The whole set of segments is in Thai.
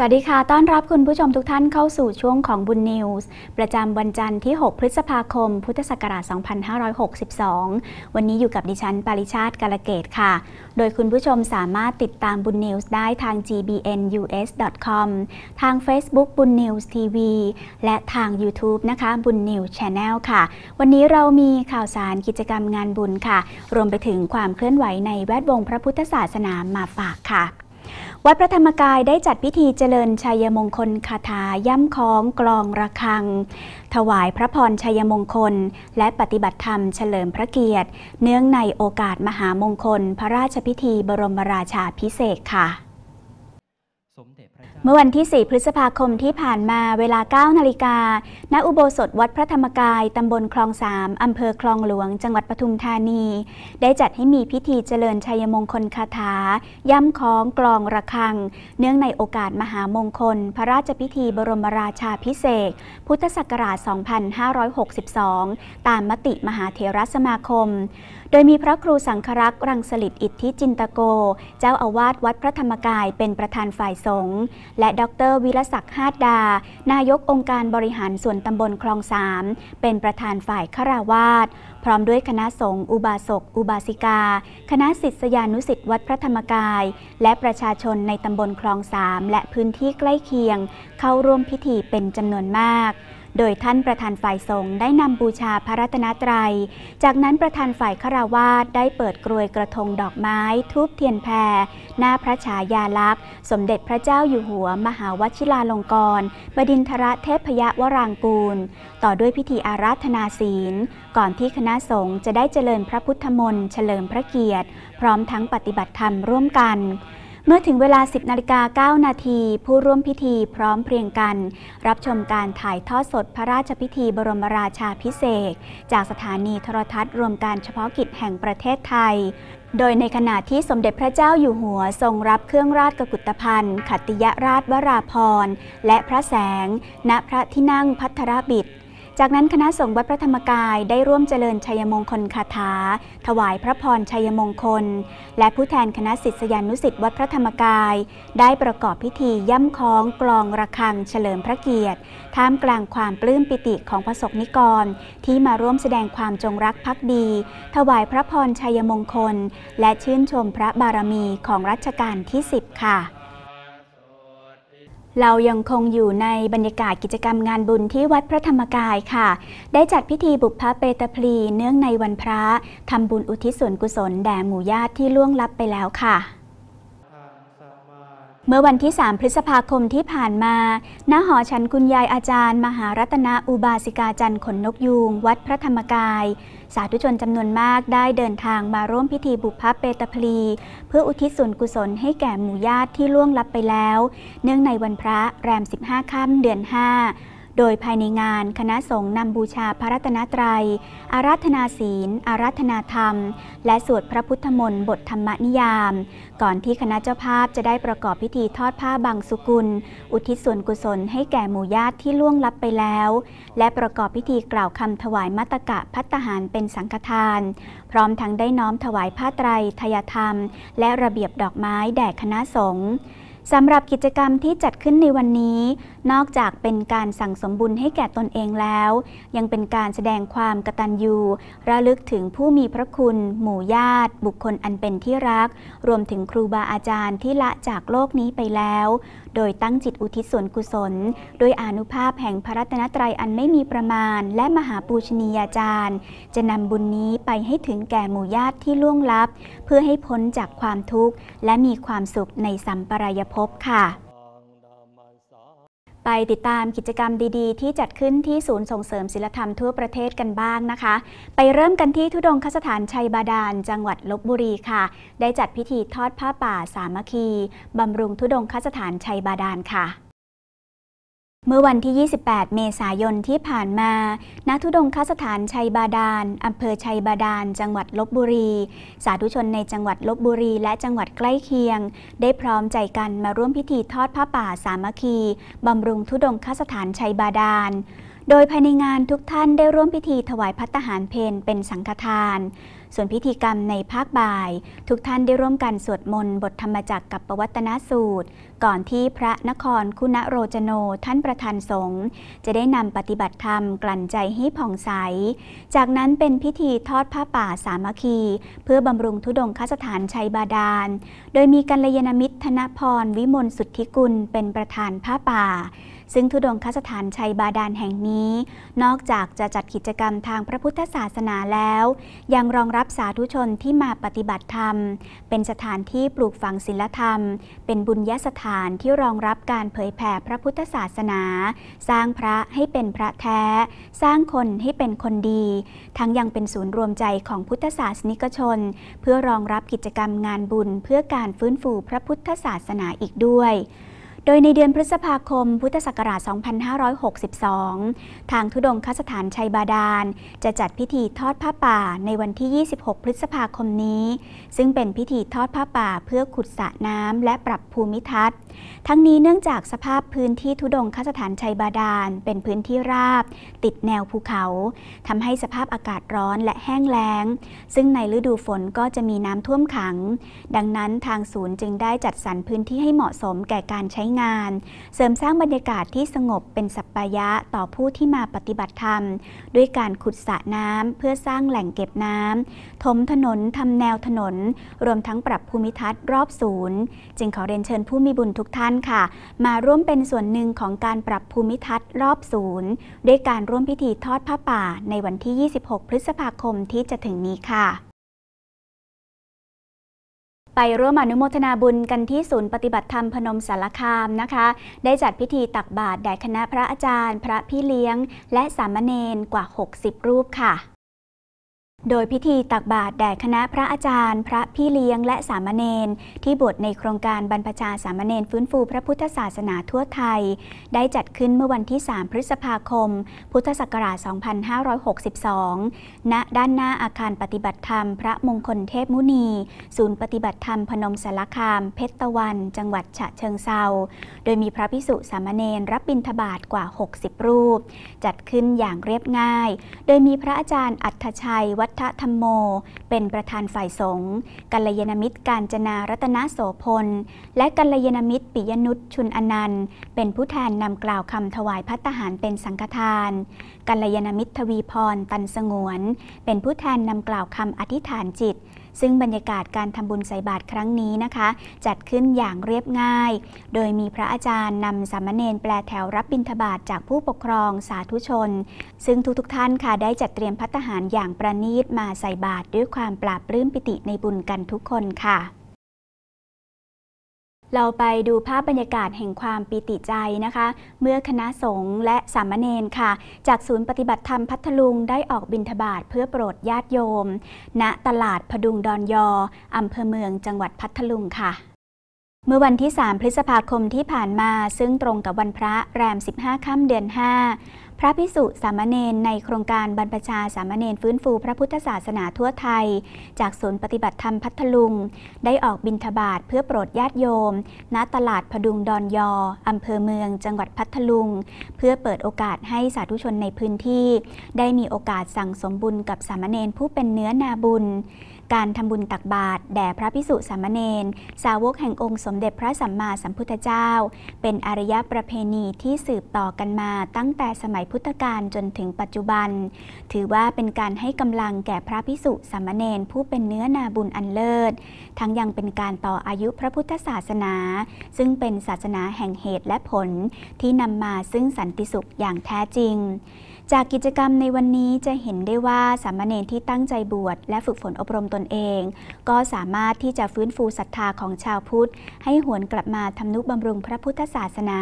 สวัสดีค่ะ ต้อนรับคุณผู้ชมทุกท่านเข้าสู่ช่วงของบุญนิวส์ประจำวันจันทร์ที่ 6 พฤษภาคม พุทธศักราช 2562 วันนี้อยู่กับดิฉันปาริชาติกาลเกตค่ะ โดยคุณผู้ชมสามารถติดตามบุญนิวส์ได้ทาง gbnus.com ทาง Facebook บุญนิวส์ทีวี และทาง YouTube นะคะบุญนิวส์ชาแนลค่ะ วันนี้เรามีข่าวสารกิจกรรมงานบุญค่ะ รวมไปถึงความเคลื่อนไหวในแวดวงพระพุทธศาสนามาฝากค่ะวัดพระธรรมกายได้จัดพิธีเจริญชัยมงคลคาถาย่ำคล้องกลองระฆัง ถวายพระพรชัยมงคล และปฏิบัติธรรมเฉลิมพระเกียรติ เนื่องในโอกาสมหามงคล พระราชพิธีบรมราชาพิเศษค่ะมื่อวันที่ 4 พฤษภาคมที่ผ่านมาเวลา 9นาฬิกา ณอุโบสถวัดพระธรรมกาย ตำบลคลองสามอำเภอคลองหลวง จังหวัดปทุมธานี ได้จัดให้มีพิธีเจริญชัยมงคลคาถา ย่ำคล้องกลองระฆัง เนื่องในโอกาสมหามงคล พระราชพิธีบรมราชาพิเศษ พุทธศักราช 2562 ตามมติมหาเถรสมาคมโดยมีพระครูสังครักษ์ รังสลิดอิทธิจินตโก เจ้าอาวาสวัดพระธรรมกายเป็นประธานฝ่ายสงฆ์และดรวิรศักดิ์ฮาดดา นายกองค์การบริหารส่วนตำบลคลองสามเป็นประธานฝ่ายฆราวาสพร้อมด้วยคณะสงฆ์อุบาสกอุบาสิกา คณะศิษยานุสิ์วัดพระธรรมกาย และประชาชนในตำบลคลองสามและพื้นที่ใกล้เคียง เข้าร่วมพิธีเป็นจำนวนมากโดยท่านประธานฝ่ายสงฆ์ได้นำบูชาพระรัตนตรยัย จากนั้นประธานฝ่ายฆราวาสได้เปิดกรวยกระทงดอกไม้ทูบเทียนแพร หน้าพระฉายาลักษณ์ สมเด็จพระเจ้าอยู่หัวมหาวชิราลงกรณ์บดินทรเทพยวรางกูล ต่อด้วยพิธีอาราธนาศีล ก่อนที่คณะสงฆ์จะได้เจริญพระพุทธมนต์เฉลิมพระเกียรติ พร้อมทั้งปฏิบัติธรรมร่วมกันเมื่อถึงเวลา 10นาฬิกา9นาที ผู้ร่วมพิธีพร้อมเพรียงกัน รับชมการถ่ายทอดสดพระราชพิธีบรมราชาพิเศษจากสถานีโทรทัศน์ รวมการเฉพาะกิจแห่งประเทศไทย โดยในขณะที่สมเด็จพระเจ้าอยู่หัวทรงรับเครื่องราชกกุฏภัณฑ์ ขัตติยราชวราพร และพระแสง ณพระที่นั่งพัทรบิดจากนั้นคณะสงฆ์วัดพระธรรมกายได้ร่วมเจริญชัยมงคลคาถาถวายพระพรชัยมงคล และผู้แทนคณะศิษยานุศิษย์วัดพระธรรมกาย ได้ประกอบพิธีย่ำคล้องกลองระฆัง เฉลิมพระเกียรติ ท่ามกลางความปลื้มปิติของพระสงฆ์นิกร ที่มาร่วมแสดงความจงรักภักดี ถวายพระพรชัยมงคล และชื่นชมพระบารมีของรัชกาลที่10ค่ะเรายังคงอยู่ในบรรยากาศกิจกรรมงานบุญที่วัดพระธรรมกายค่ะ ได้จัดพิธีบุพเพเปตพลีเนื่องในวันพระทำบุญอุทิศส่วนกุศลแด่หมู่ญาติที่ล่วงลับไปแล้วค่ะ เมื่อวันที่ 3 พฤษภาคมที่ผ่านมาณหอฉันคุณยายอาจารย์ มหารัตนอุบาสิกาจันทร์ขนนกยูงวัดพระธรรมกายสาธุชนจำนวนมากได้เดินทางมาร่วมพิธีบุพเพเตพลี เพื่ออุทิศส่วนกุศลให้แก่หมู่ญาติที่ล่วงลับไปแล้ว เนื่องในวันพระแรม 15ค่ำเดือน 5โดยภายในงานคณะสงฆ์นำบูชาพระรัตนตรยัย อารัธนาศีล อารัธนาธรรม และสวดพระพุทธมนต์บทธรรมนิยาม ก่อนที่คณะเจ้าภาพจะได้ประกอบพิธีทอดผ้าบางสุกุล อุทิศส่วนกุศลให้แก่หมู่ญาติที่ล่วงลับไปแล้ว และประกอบพิธีกล่าวคำถวายมัตกะพัตหารเป็นสังฆทาน พร้อมทั้งได้น้อมถวายผ้าไตรทยธรรม และระเบียบดอกไม้แด่คณะสงฆ์สำหรับกิจกรรมที่จัดขึ้นในวันนี้ นอกจากเป็นการสั่งสมบุญให้แก่ตนเองแล้ว ยังเป็นการแสดงความกตัญญูระลึกถึงผู้มีพระคุณ หมู่ญาติ บุคคลอันเป็นที่รัก รวมถึงครูบาอาจารย์ที่ละจากโลกนี้ไปแล้ว โดยตั้งจิตอุทิศส่วนกุศลด้วยอนุภาพแห่งพระรัตนตรัยอันไม่มีประมาณ และมหาปูชนียาจารย์ จะนำบุญนี้ไปให้ถึงแก่หมู่ญาติที่ล่วงลับ เพื่อให้พ้นจากความทุกข์และมีความสุขในสัมปรายภพบค่ะไปติดตามกิจกรรมดีๆ ที่จัดขึ้นที่ศูนย์ส่งเสริมศิลธรรมทั่วประเทศกันบ้างนะคะ ไปเริ่มกันที่ทุดงคสถานชัยบาดาลจังหวัดลบบุรีค่ะ ได้จัดพิธีทอดผ้าป่าสามัคคี บำรุงทุดงคสถานชัยบาดาลค่ะเมื่อวันที่ 28 เมษายนที่ผ่านมา ณ ทุดงคสถานชัยบาดาลอำเภอชัยบาดาล จังหวัดลบบุรี สาธุชนในจังหวัดลบบุรี และจังหวัดใกล้เคียง ได้พร้อมใจกันมาร่วมพิธีทอดผ้าป่าสามัคคีบำรุงทุดงคสถานชัยบาดาล โดยภายในงานทุกท่านได้ร่วมพิธีถวายพัตหารเพนเป็นสังฆทานส่วนพิธีกรรมในภาคบ่าย ทุกท่านได้ร่วมกันสวดมนต์บทธรรมจักกับประวัตนสูตร ก่อนที่พระนครคุณโรจโนท่านประธานสงฆ์จะได้นำปฏิบัติธรรมกลั่นใจให้ผ่องใส จากนั้นเป็นพิธีทอดผ้าป่าสามัคคี เพื่อบำรุงทุดงคสถานชัยบาดาล โดยมีกัลยาณมิตรธนพร วิมลสุทธิกุลเป็นประธานผ้าป่าซึ่งทุดงคสถานชัยบาดาลแห่งนี้ นอกจากจะจัดกิจกรรมทางพระพุทธศาสนาแล้ว ยังรองรับสาธุชนที่มาปฏิบัติธรรม เป็นสถานที่ปลูกฝังศีลธรรม เป็นบุญยสถานที่รองรับการเผยแผ่พระพุทธศาสนา สร้างพระให้เป็นพระแท้ สร้างคนให้เป็นคนดี ทั้งยังเป็นศูนย์รวมใจของพุทธศาสนิกชน เพื่อรองรับกิจกรรมงานบุญเพื่อการฟื้นฟูพระพุทธศาสนาอีกด้วยดยในเดือนพฤษภาคม พุทธศักราช 2562 ทางทุดงคสถานชัยบาดาลจะจัดพิธีทอดผ้าป่าในวันที่ 26 พฤษภาคมนี้ ซึ่งเป็นพิธีทอดผ้าป่าเพื่อขุดสระน้ำและปรับภูมิทัศน์ ทั้งนี้เนื่องจากสภาพพื้นที่ทุดงคสถานชัยบาดาลเป็นพื้นที่ราบ ติดแนวภูเขาทำให้สภาพอากาศร้อนและแห้งแล้ง ซึ่งในฤดูฝนก็จะมีน้ำท่วมขัง ดังนั้นทางศูนย์จึงได้จัดสรรพื้นที่ให้เหมาะสมแก่การใช้งานงานเสริมสร้างบรรยากาศที่สงบเป็นสัปปายะ ต่อผู้ที่มาปฏิบัติธรรม ด้วยการขุดสระน้ำเพื่อสร้างแหล่งเก็บน้ำถมถนนทำแนวถนน รวมทั้งปรับภูมิทัศน์รอบศูนย์จึงขอเรียนเชิญผู้มีบุญทุกท่านค่ะ มาร่วมเป็นส่วนหนึ่งของการปรับภูมิทัศน์รอบศูนย์ด้วยการร่วมพิธีทอดผ้าป่า ในวันที่ 26 พฤษภาคมที่จะถึงนี้ค่ะไปร่วมอนุโมทนาบุญกันที่ศูนย์ปฏิบัติธรรมพนมสารคามนะคะ ได้จัดพิธีตักบาตรแด่คณะพระอาจารย์ พระพี่เลี้ยง และสามเณรกว่า 60 รูปค่ะโดยพิธีตักบาตรแด่คณะพระอาจารย์ พระพี่เลี้ยงและสามเณรที่บวชในโครงการบรรพชาสามเณรฟื้นฟูพระพุทธศาสนาทั่วไทย ได้จัดขึ้นเมื่อวันที่ 3 พฤษภาคม พุทธศักราช 2562 ณ ด้านหน้าอาคารปฏิบัติธรรมพระมงคลเทพมุนี ศูนย์ปฏิบัติธรรมพนมสารคาม เพชรตะวัน จังหวัดฉะเชิงเซาโดยมีพระพิสุสามเณรรับบิณฑบาตกว่า 60 รูป จัดขึ้นอย่างเรียบง่าย โดยมีพระอาจารย์อัฏฐชัยวัทธธรรมโมเป็นประธานฝ่ายสงฆ์กัลยาณมิตรการจนารัตนโสพลและกัลยาณมิตรปิยนุชชุนอนันต์ เป็นผู้แทนนำกล่าวคำถวายพัตหารเป็นสังฆทาน กัลยาณมิตรทวีพรตันสงวน เป็นผู้แทนนำกล่าวคำอธิษฐานจิตซึ่งบรรยากาศการทำบุญใส่บาตรครั้งนี้นะคะ จัดขึ้นอย่างเรียบง่าย โดยมีพระอาจารย์นำสามเณรแปลแถวรับบิณฑบาตจากผู้ปกครองสาธุชน ซึ่งทุกๆ ท่านค่ะได้จัดเตรียมพัตหารอย่างประณีตมาใส่บาตรด้วยความปราบรื้มปิติในบุญกันทุกคนค่ะเราไปดูภาพบรรยากาศแห่งความปีติใจนะคะ เมื่อคณะสงฆ์และสามเณรค่ะ จากศูนย์ปฏิบัติธรรมพัทลุงได้ออกบิณฑบาตเพื่อโปรดญาติโยม ณตลาดพดุงดอนยอ อำเภอเมืองจังหวัดพัทลุงค่ะ เมื่อวันที่ 3 พฤษภาคมที่ผ่านมาซึ่งตรงกับวันพระแรม 15 ค่ำเดือน 5พระพิสุสามเณรในโครงการบรรพชาสามเณรฟื้นฟูพระพุทธศาสนาทั่วไทย จากศูนย์ปฏิบัติธรรมพัทลุง ได้ออกบิณฑบาตเพื่อโปรดญาติโยม ณตลาดพดุงดอนยออำเภอเมืองจังหวัดพัทลุง เพื่อเปิดโอกาสให้สาธุชนในพื้นที่ ได้มีโอกาสสั่งสมบุญกับสามเณรผู้เป็นเนื้อนาบุญการทำบุญตักบาตรแด่พระพิสุสามเณรสาวกแห่งองค์สมเด็จพระสัมมาสัมพุทธเจ้า เป็นอารยประเพณีที่สืบต่อกันมาตั้งแต่สมัยพุทธกาลจนถึงปัจจุบัน ถือว่าเป็นการให้กำลังแก่พระพิสุสามเณรผู้เป็นเนื้อนาบุญอันเลิศ ทั้งยังเป็นการต่ออายุพระพุทธศาสนา ซึ่งเป็นศาสนาแห่งเหตุและผลที่นำมาซึ่งสันติสุขอย่างแท้จริงจากกิจกรรมในวันนี้จะเห็นได้ว่า สามเณรที่ตั้งใจบวชและฝึกฝนอบรมตนเอง ก็สามารถที่จะฟื้นฟูศรัทธาของชาวพุทธ ให้หวนกลับมาทำนุบำรุงพระพุทธศาสนา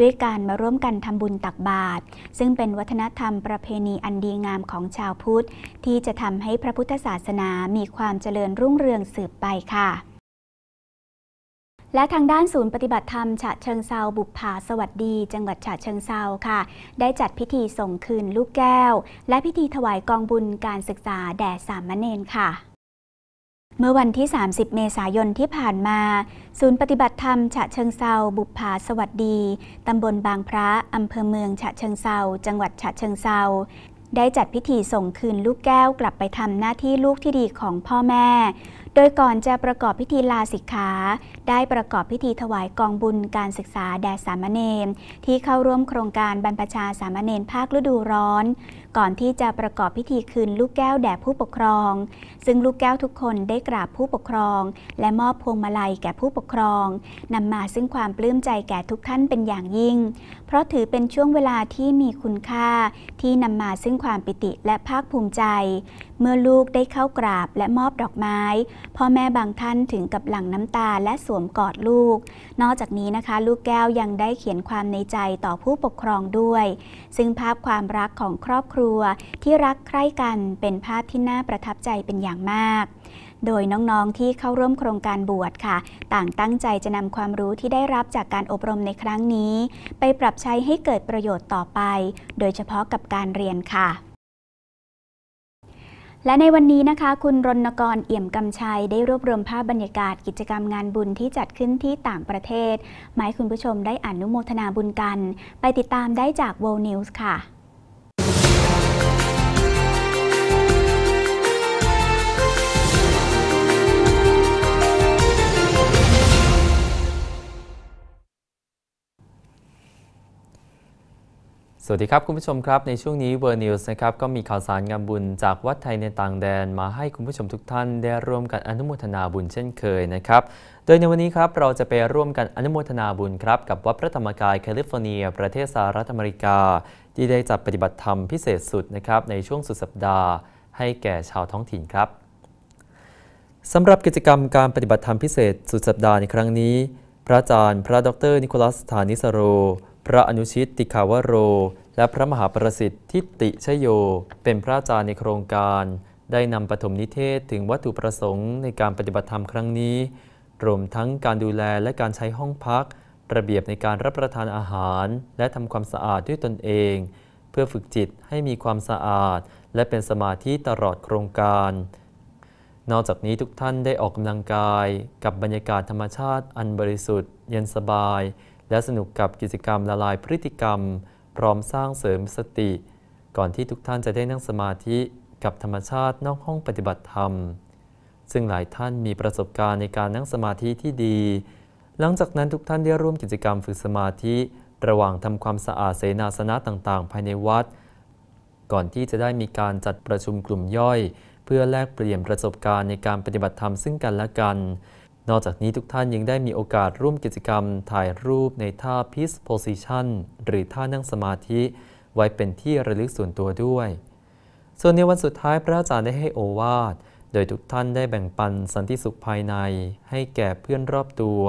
ด้วยการมาร่วมกันทำบุญตักบาตรซึ่งเป็นวัฒนธรรมประเพณีอันดีงามของชาวพุทธที่จะทำให้พระพุทธศาสนามีความเจริญรุ่งเรืองสืบไปค่ะและทางด้านศูนย์ปฏิบัติธรรมฉะเชิงเซาบุปผาสวัสดี จังหวัดฉะเชิงเซาค่ะ ได้จัดพิธีส่งคืนลูกแก้ว และพิธีถวายกองบุญการศึกษาแด่สามเณรค่ะ เมื่อวันที่ 30 เมษายนที่ผ่านมา ศูนย์ปฏิบัติธรรมฉะเชิงเซาบุพาสวัสดี ตำบลบางพระ อำเภอเมือง ฉะเชิงเซาจังหวัดฉะเชิงเซาได้จัดพิธีส่งคืนลูกแก้วกลับไปทำหน้าที่ลูกที่ดีของพ่อแม่โดยก่อนจะประกอบพิธีลาสิกขาได้ประกอบพิธีถวายกองบุญการศึกษาแด่สามเณรที่เข้าร่วมโครงการบรรพชาสามเณรภาคฤดูร้อน ก่อนที่จะประกอบพิธีคืนลูกแก้วแด่ผู้ปกครอง ซึ่งลูกแก้วทุกคนได้กราบผู้ปกครอง และมอบพวงมาลัยแก่ผู้ปกครองนำมาซึ่งความปลื้มใจแก่ทุกท่านเป็นอย่างยิ่ง เพราะถือเป็นช่วงเวลาที่มีคุณค่าที่นำมาซึ่งความปิติและภาคภูมิใจเมื่อลูกได้เข้ากราบและมอบดอกไม้พ่อแม่บางท่านถึงกับหลั่งน้ำตาและสวมกอดลูก นอกจากนี้นะคะ ลูกแก้วยังได้เขียนความในใจต่อผู้ปกครองด้วย ซึ่งภาพความรักของครอบครัว ที่รักใคร่กันเป็นภาพที่น่าประทับใจเป็นอย่างมาก โดยน้องๆที่เข้าร่วมโครงการบวชค่ะ ต่างตั้งใจจะนำความรู้ที่ได้รับจากการอบรมในครั้งนี้ ไปปรับใช้ให้เกิดประโยชน์ต่อไป โดยเฉพาะกับการเรียนค่ะและในวันนี้นะคะคุณรณกร เอี่ยมกำชัย ได้รวบรวมภาพบรรยากาศกิจกรรมงานบุญที่จัดขึ้นที่ต่างประเทศมาให้คุณผู้ชมได้อนุโมทนาบุญกัน ไปติดตามได้จาก w o r l d News ค่ะสวัสดีครับคุณผู้ชมครับในช่วงนี้เวอร์นิวส์นะครับก็มีข่าวสารงานบุญจากวัดไทยในต่างแดน มาให้คุณผู้ชมทุกท่านได้ร่วมกันอนุโมทนาบุญเช่นเคยนะครับ โดยในวันนี้ครับเราจะไปร่วมกันอนุโมทนาบุญครับกับวัดพระธรรมกายแคลิฟอร์เนีย ประเทศสหรัฐอเมริกา ที่ได้จัดปฏิบัติธรรมพิเศษสุดนะครับในช่วงสุดสัปดาห์ ให้แก่ชาวท้องถิ่นครับสำหรับกิจกรรมการปฏิบัติธรรมพิเศษสุดสัปดาห์ในครั้งนี้ พระอาจารย์พระดรนิโคลัสธานิสโรพระอนุชิตติขาวโรและพระมหาประสิทธิ์ทิติชโย เป็นพระอาจารย์ในโครงการ ได้นำปฐมนิเทศถึงวัตถุประสงค์ในการปฏิบัติธรรมครั้งนี้ รวมทั้งการดูแลและการใช้ห้องพักระเบียบในการรับประทานอาหาร และทำความสะอาดด้วยตนเอง เพื่อฝึกจิตให้มีความสะอาด และเป็นสมาธิตลอดโครงการ นอกจากนี้ทุกท่านได้ออกกำลังกาย กับบรรยากาศธรรมชาติอันบริสุทธิ์เย็นสบายและสนุกกับกิจกรรมละลายพฤติกรรม พร้อมสร้างเสริมสติ ก่อนที่ทุกท่านจะได้นั่งสมาธิกับธรรมชาตินอกห้องปฏิบัติธรรม ซึ่งหลายท่านมีประสบการณ์ในการนั่งสมาธิที่ดี หลังจากนั้นทุกท่านได้ร่วมกิจกรรมฝึกสมาธิ ระหว่างทำความสะอาดเสนาสนะต่างๆ ภายในวัด ก่อนที่จะได้มีการจัดประชุมกลุ่มย่อย เพื่อแลกเปลี่ยนประสบการณ์ในการปฏิบัติธรรมซึ่งกันและกันนอกจากนี้ทุกท่านยังได้มีโอกาสร่วมกิจกรรมถ่ายรูปในท่า Peace Position หรือท่านั่งสมาธิ ไว้เป็นที่ระลึกส่วนตัวด้วย ส่วนในวันสุดท้ายพระอาจารย์ได้ให้โอวาทโดยทุกท่านได้แบ่งปันสันติสุขภายใน ให้แก่เพื่อนรอบตัว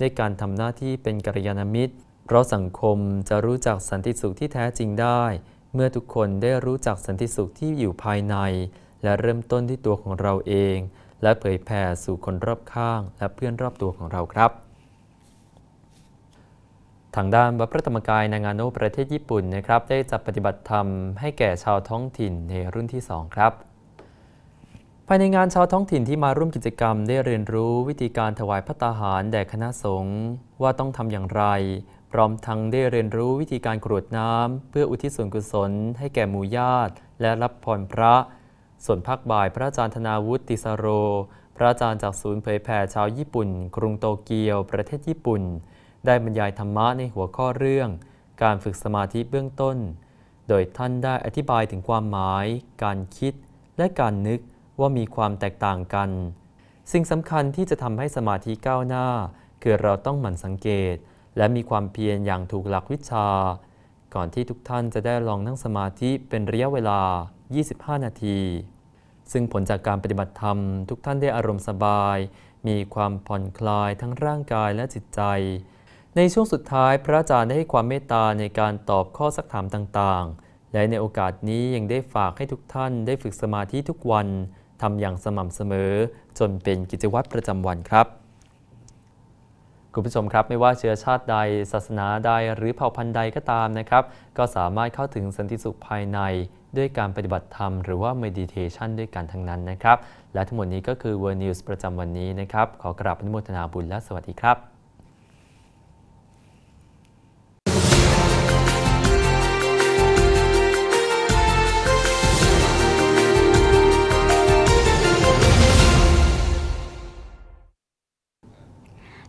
ในการทำหน้าที่เป็นกัลยาณมิตร เพราะสังคมจะรู้จักสันติสุขที่แท้จริงได้ เมื่อทุกคนได้รู้จักสันติสุขที่อยู่ภายใน และเริ่มต้นที่ตัวของเราเองและเผยแผ่สู่คนรอบข้าง และเพื่อนรอบตัวของเราครับ ทางด้านวัดพระธรรมกายนางานโนประเทศญี่ปุ่นนะครับ ได้จัดปฏิบัติธรรมให้แก่ชาวท้องถิ่นในรุ่นที่ 2 ครับ ภายในงานชาวท้องถิ่นที่มาร่วมกิจกรรมได้เรียนรู้วิธีการถวายพระตาหารแด่คณะสงฆ์ว่าต้องทำอย่างไร พร้อมทั้งได้เรียนรู้วิธีการกรวดน้ำเพื่ออุทิศส่วนกุศลให้แก่หมู่ญาติ และรับพรพระส่วนภาคบ่ายพระอาจารย์ธนาวุฒิติสโร พระอาจารย์จากศูนย์เผยแผ่ชาวญี่ปุ่น กรุงโตเกียว ประเทศญี่ปุ่น ได้บรรยายธรรมะในหัวข้อเรื่อง การฝึกสมาธิเบื้องต้น โดยท่านได้อธิบายถึงความหมาย การคิดและการนึกว่ามีความแตกต่างกัน สิ่งสำคัญที่จะทำให้สมาธิก้าวหน้า คือเราต้องหมั่นสังเกตและมีความเพียรอย่างถูกหลักวิชา ก่อนที่ทุกท่านจะได้ลองนั่งสมาธิเป็นระยะเวลา25 นาที ซึ่งผลจากการปฏิบัติธรรมทุกท่านได้อารมณ์สบาย มีความผ่อนคลายทั้งร่างกายและจิตใจ ในช่วงสุดท้าย พระอาจารย์ได้ให้ความเมตตาในการตอบข้อสักถามต่างๆ และในโอกาสนี้ยังได้ฝากให้ทุกท่านได้ฝึกสมาธิทุกวัน ทำอย่างสม่ำเสมอ จนเป็นกิจวัตรประจำวันครับคุณผู้ชมครับไม่ว่าเชื้อชาติใด ศาสนาใด หรือเผ่าพันธุ์ใดก็ตามนะครับ ก็สามารถเข้าถึงสันติสุขภายใน ด้วยการปฏิบัติธรรมหรือว่าเมดิเทชันด้วยกันทั้งนั้นนะครับ และทั้งหมดนี้ก็คือ World News ประจำวันนี้นะครับ ขอกราบอนุโมทนาบุญและสวัสดีครับ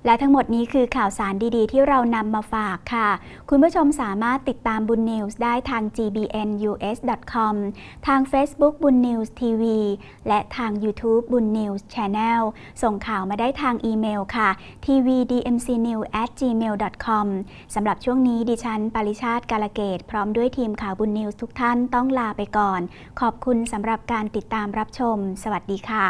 และทั้งหมดนี้คือข่าวสารดีๆ ที่เรานำมาฝากค่ะ คุณผู้ชมสามารถติดตามบุญนิวส์ได้ทาง gbnus.com ทาง Facebook บุญนิวส์ทีวีและทาง YouTube บุญนิวส์ Channel ส่งข่าวมาได้ทางอีเมลค่ะ tvdmcnew@gmail.com สำหรับช่วงนี้ดิฉันปริชาติกาลเกตพร้อมด้วยทีมข่าวบุญนิวส์ทุกท่านต้องลาไปก่อน ขอบคุณสำหรับการติดตามรับชม สวัสดีค่ะ